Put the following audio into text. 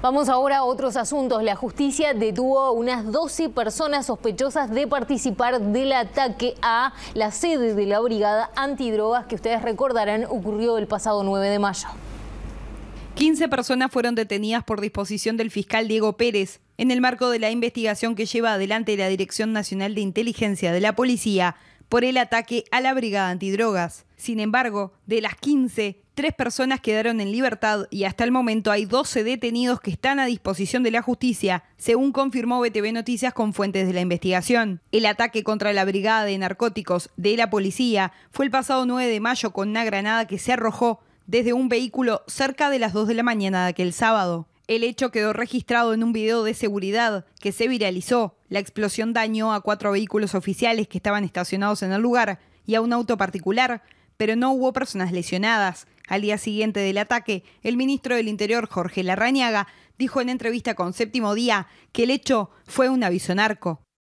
Vamos ahora a otros asuntos. La justicia detuvo unas 12 personas sospechosas de participar del ataque a la sede de la Brigada Antidrogas que ustedes recordarán ocurrió el pasado 9 de mayo. 15 personas fueron detenidas por disposición del fiscal Diego Pérez en el marco de la investigación que lleva adelante la Dirección Nacional de Inteligencia de la Policía por el ataque a la brigada antidrogas. Sin embargo, de las 15, tres personas quedaron en libertad y hasta el momento hay 12 detenidos que están a disposición de la justicia, según confirmó BTV Noticias con fuentes de la investigación. El ataque contra la brigada de narcóticos de la policía fue el pasado 9 de mayo con una granada que se arrojó desde un vehículo cerca de las 2 de la mañana de aquel sábado. El hecho quedó registrado en un video de seguridad que se viralizó. La explosión dañó a cuatro vehículos oficiales que estaban estacionados en el lugar y a un auto particular, pero no hubo personas lesionadas. Al día siguiente del ataque, el ministro del Interior, Jorge Larrañaga, dijo en entrevista con Séptimo Día que el hecho fue un aviso narco.